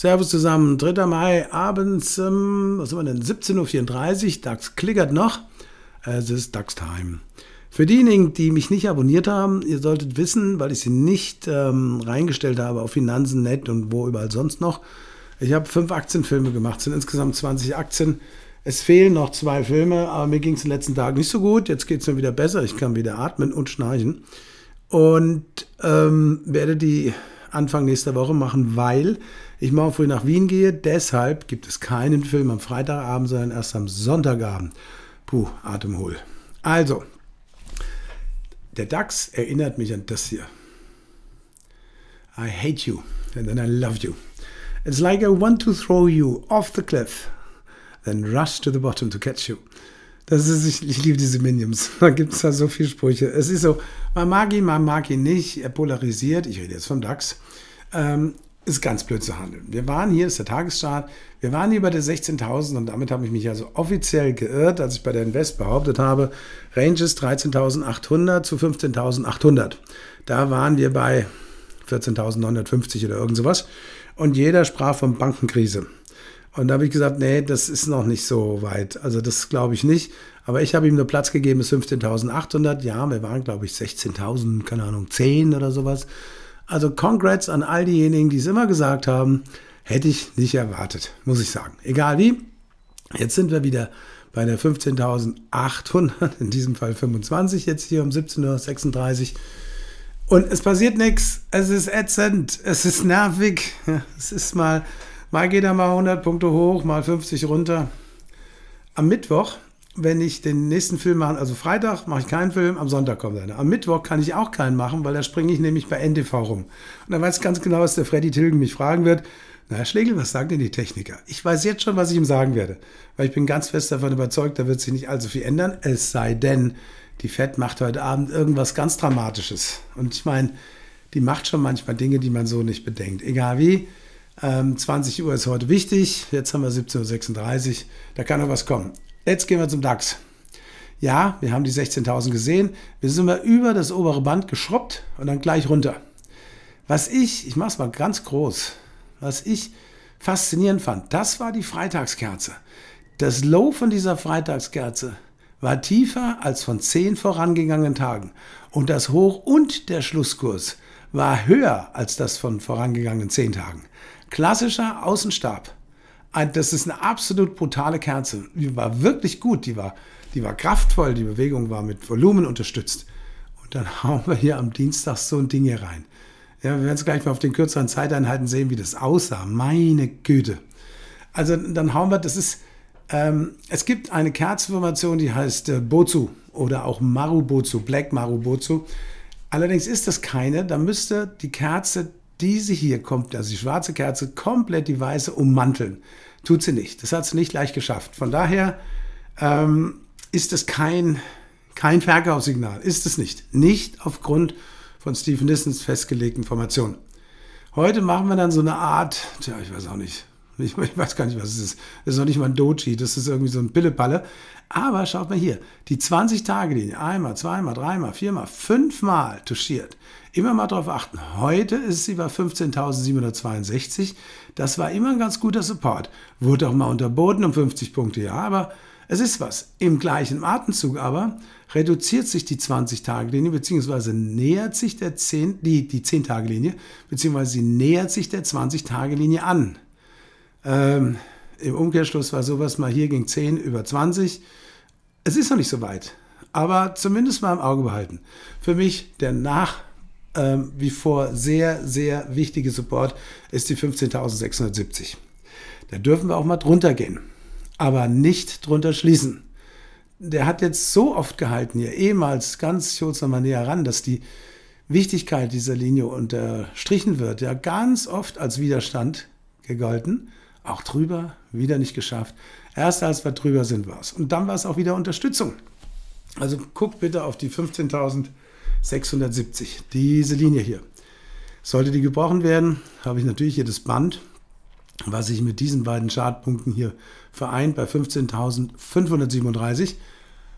Servus zusammen, 3. Mai abends, ähm, was sind wir denn, 17.34 Uhr, DAX klickert noch. Es ist DAX-Time. Für diejenigen, die mich nicht abonniert haben, ihr solltet wissen, weil ich sie nicht ähm, reingestellt habe auf Finanzen.net und wo überall sonst noch. Ich habe fünf Aktienfilme gemacht, sind insgesamt 20 Aktien. Es fehlen noch zwei Filme, aber mir ging es den letzten Tag nicht so gut. Jetzt geht es mir wieder besser. Ich kann wieder atmen und schnarchen. Und ähm, werde die Anfang nächster Woche machen, weil ich morgen früh nach Wien gehe. Deshalb gibt es keinen Film am Freitagabend, sondern erst am Sonntagabend. Puh, Atemhol. Also, der DAX erinnert mich an das hier. I hate you and then I love you. It's like I want to throw you off the cliff, then rush to the bottom to catch you. Das ist, ich, ich liebe diese Minions. Da gibt es da so viele Sprüche. Es ist so, man mag ihn, man mag ihn nicht. Er polarisiert. Ich rede jetzt vom DAX. Ähm, ist ganz blöd zu handeln. Wir waren hier, ist der Tageschart, wir waren hier bei der 16.000 und damit habe ich mich also offiziell geirrt, als ich bei der Invest behauptet habe, Ranges 13.800 zu 15.800. Da waren wir bei 14.950 oder irgend sowas und jeder sprach von Bankenkrise. Und da habe ich gesagt, nee, das ist noch nicht so weit. Also das glaube ich nicht. Aber ich habe ihm nur Platz gegeben bis 15.800. Ja, wir waren, glaube ich, 16.000, keine Ahnung, 10 oder sowas. Also Congrats an all diejenigen, die es immer gesagt haben. Hätte ich nicht erwartet, muss ich sagen. Egal wie, jetzt sind wir wieder bei der 15.800, in diesem Fall 25, jetzt hier um 17.36 Uhr. Und es passiert nichts, es ist ätzend, es ist nervig, es ist mal, mal geht er mal 100 Punkte hoch, mal 50 runter. Am Mittwoch wenn ich den nächsten Film mache, also Freitag mache ich keinen Film, am Sonntag kommt einer. Am Mittwoch kann ich auch keinen machen, weil da springe ich nämlich bei NTV rum. Und dann weiß ich ganz genau, was der Freddy Tilgen mich fragen wird. Na, Herr Schlegel, was sagen denn die Techniker? Ich weiß jetzt schon, was ich ihm sagen werde, weil ich bin ganz fest davon überzeugt, da wird sich nicht allzu viel ändern, es sei denn, die FED macht heute Abend irgendwas ganz Dramatisches. Und ich meine, die macht schon manchmal Dinge, die man so nicht bedenkt. Egal wie, ähm, 20 Uhr ist heute wichtig, jetzt haben wir 17.36 Uhr, da kann noch was kommen. Jetzt gehen wir zum DAX. Ja, wir haben die 16.000 gesehen. Wir sind mal über das obere Band geschrubbt und dann gleich runter. Was ich, ich mache es mal ganz groß, was ich faszinierend fand, das war die Freitagskerze. Das Low von dieser Freitagskerze war tiefer als von zehn vorangegangenen Tagen. Und das Hoch und der Schlusskurs war höher als das von vorangegangenen zehn Tagen. Klassischer Außenstab. Ah, das ist eine absolut brutale Kerze. Die war wirklich gut, die war, die war kraftvoll, die Bewegung war mit Volumen unterstützt. Und dann hauen wir hier am Dienstag so ein Ding hier rein. Ja, wir werden es gleich mal auf den kürzeren Zeiteinheiten sehen, wie das aussah. Meine Güte. Also dann hauen wir, das ist, ähm, es gibt eine Kerzenformation, die heißt äh, Bozu oder auch Marubozu, Black Marubozu. Allerdings ist das keine, da müsste die Kerze diese hier kommt, also die schwarze Kerze, komplett die weiße ummanteln. Tut sie nicht. Das hat sie nicht leicht geschafft. Von daher ähm, ist es kein, kein Verkaufssignal. Ist es nicht. Nicht aufgrund von Stephen Nissens festgelegten Formationen. Heute machen wir dann so eine Art, tja, ich weiß auch nicht, ich, ich, weiß gar nicht, was es ist. Das ist noch nicht mal ein Doji, das ist irgendwie so ein Pillepalle. Aber schaut mal hier, die 20-Tage-Linie, einmal, zweimal, dreimal, viermal, fünfmal touchiert. Immer mal darauf achten. Heute ist sie bei 15.762. Das war immer ein ganz guter Support. Wurde auch mal unterboten um 50 Punkte, ja, aber es ist was. Im gleichen Atemzug aber reduziert sich die 20-Tage-Linie, beziehungsweise nähert sich der 10, die, die 10-Tage-Linie, beziehungsweise sie nähert sich der 20-Tage-Linie an. Ähm, Im Umkehrschluss war sowas mal hier ging 10 über 20. Es ist noch nicht so weit, aber zumindest mal im Auge behalten. Für mich der nach ähm, wie vor sehr, sehr wichtige Support ist die 15.670. Da dürfen wir auch mal drunter gehen, aber nicht drunter schließen. Der hat jetzt so oft gehalten hier, ehemals ganz kurz nochmal näher ran, dass die Wichtigkeit dieser Linie unterstrichen wird, ja ganz oft als Widerstand gegolten. Auch drüber, wieder nicht geschafft. Erst als wir drüber sind, war es. Und dann war es auch wieder Unterstützung. Also guck bitte auf die 15.670, diese Linie hier. Sollte die gebrochen werden, habe ich natürlich hier das Band, was sich mit diesen beiden Chartpunkten hier vereint, bei 15.537.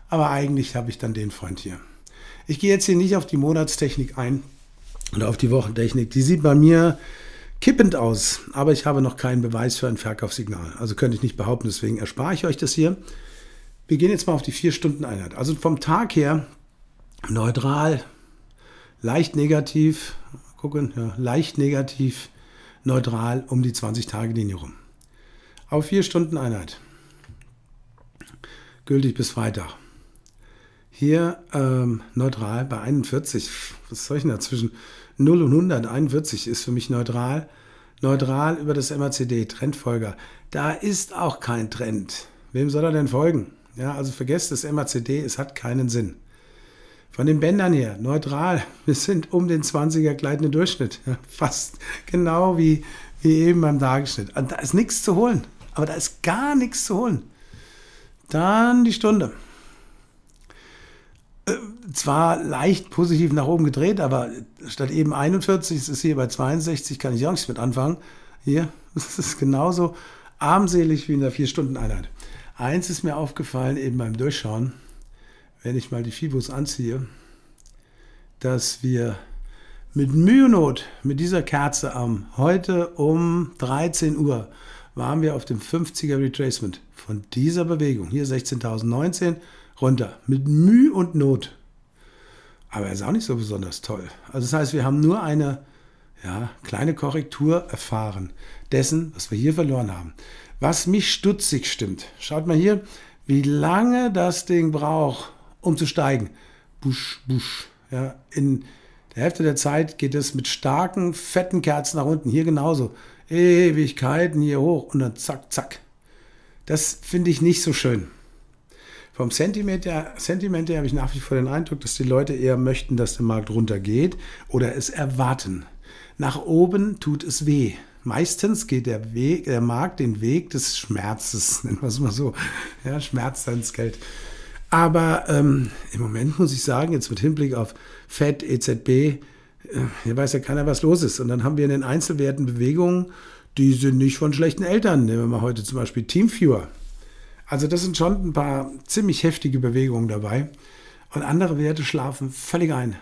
Aber eigentlich habe ich dann den Freund hier. Ich gehe jetzt hier nicht auf die Monatstechnik ein oder auf die Wochentechnik. Die sieht bei mir kippend aus, aber ich habe noch keinen Beweis für ein Verkaufssignal. Also könnte ich nicht behaupten, deswegen erspare ich euch das hier. Wir gehen jetzt mal auf die 4-Stunden-Einheit. Also vom Tag her neutral, leicht negativ, gucken, ja, leicht negativ, neutral um die 20-Tage-Linie rum. Auf 4-Stunden-Einheit. Gültig bis Freitag. Hier ähm, neutral bei 41. Was soll ich denn dazwischen? 0 und 141 ist für mich neutral. Neutral über das MACD, Trendfolger. Da ist auch kein Trend. Wem soll er denn folgen? Ja, also vergesst das MACD, es hat keinen Sinn. Von den Bändern her, neutral. Wir sind um den 20er gleitenden Durchschnitt. Ja, fast genau wie, wie eben beim Tagesschnitt. Und da ist nichts zu holen. Aber da ist gar nichts zu holen. Dann die Stunde zwar leicht positiv nach oben gedreht, aber statt eben 41, es ist hier bei 62, kann ich auch nichts mit anfangen. Hier, es ist genauso armselig wie in der 4-Stunden-Einheit. Eins ist mir aufgefallen, eben beim Durchschauen, wenn ich mal die Fibus anziehe, dass wir mit Mühe und Not, mit dieser Kerze am heute um 13 Uhr, waren wir auf dem 50er Retracement von dieser Bewegung, hier 16.019, runter. Mit Mühe und Not aber er ist auch nicht so besonders toll. Also das heißt, wir haben nur eine ja, kleine Korrektur erfahren dessen, was wir hier verloren haben. Was mich stutzig stimmt, schaut mal hier, wie lange das Ding braucht, um zu steigen. Busch, busch. Ja, in der Hälfte der Zeit geht es mit starken, fetten Kerzen nach unten. Hier genauso. Ewigkeiten hier hoch und dann zack, zack. Das finde ich nicht so schön. Vom Sentiment her, Sentiment her habe ich nach wie vor den Eindruck, dass die Leute eher möchten, dass der Markt runtergeht oder es erwarten. Nach oben tut es weh. Meistens geht der, Weg, der Markt den Weg des Schmerzes, nennen wir es mal so. Ja, Schmerz seines Geld. Aber ähm, im Moment muss ich sagen, jetzt mit Hinblick auf FED, EZB, äh, hier weiß ja keiner, was los ist. Und dann haben wir in den Einzelwerten Bewegungen, die sind nicht von schlechten Eltern. Nehmen wir mal heute zum Beispiel Teamviewer. Also das sind schon ein paar ziemlich heftige Bewegungen dabei. Und andere Werte schlafen völlig ein.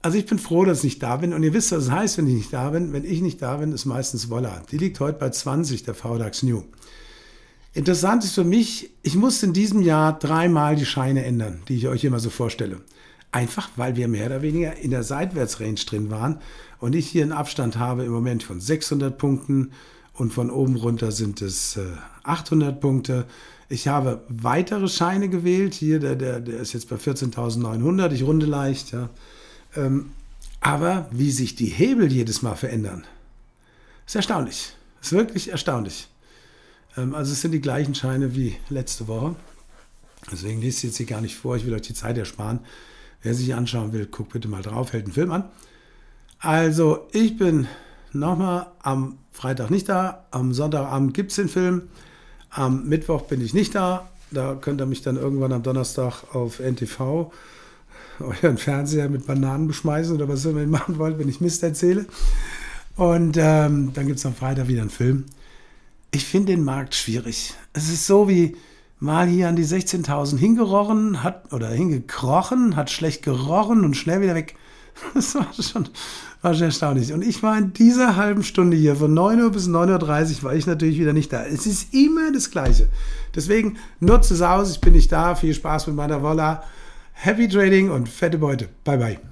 Also ich bin froh, dass ich nicht da bin. Und ihr wisst, was es heißt, wenn ich nicht da bin. Wenn ich nicht da bin, ist meistens Woller. Die liegt heute bei 20, der VDAX New. Interessant ist für mich, ich musste in diesem Jahr dreimal die Scheine ändern, die ich euch immer so vorstelle. Einfach, weil wir mehr oder weniger in der Seitwärtsrange drin waren und ich hier einen Abstand habe im Moment von 600 Punkten, und von oben runter sind es 800 äh, Punkte. Ich habe weitere Scheine gewählt. Hier, der, der, der ist jetzt bei 14.900. Ich runde leicht. Ja. Ähm, aber wie sich die Hebel jedes Mal verändern, ist erstaunlich. Ist wirklich erstaunlich. Ähm, also es sind die gleichen Scheine wie letzte Woche. Deswegen lese ich jetzt hier gar nicht vor. Ich will euch die Zeit ersparen. Wer sich anschauen will, guckt bitte mal drauf, hält einen Film an. Also ich bin nochmal, am Freitag nicht da, am Sonntagabend gibt es den Film, am Mittwoch bin ich nicht da, da könnt ihr mich dann irgendwann am Donnerstag auf NTV euren Fernseher mit Bananen beschmeißen oder was immer ihr machen wollt, wenn ich Mist erzähle. Und ähm, dann gibt es am Freitag wieder einen Film. Ich finde den Markt schwierig. Es ist so wie mal hier an die 16.000 hingerochen hat oder hingekrochen, hat schlecht gerochen und schnell wieder weg. Das war schon, war schon erstaunlich. Und ich war in dieser halben Stunde hier, von 9 Uhr bis 9.30 Uhr, war ich natürlich wieder nicht da. Es ist immer das Gleiche. Deswegen nutze es aus, ich bin nicht da. Viel Spaß mit meiner Wolla. Happy Trading und fette Beute. Bye, bye.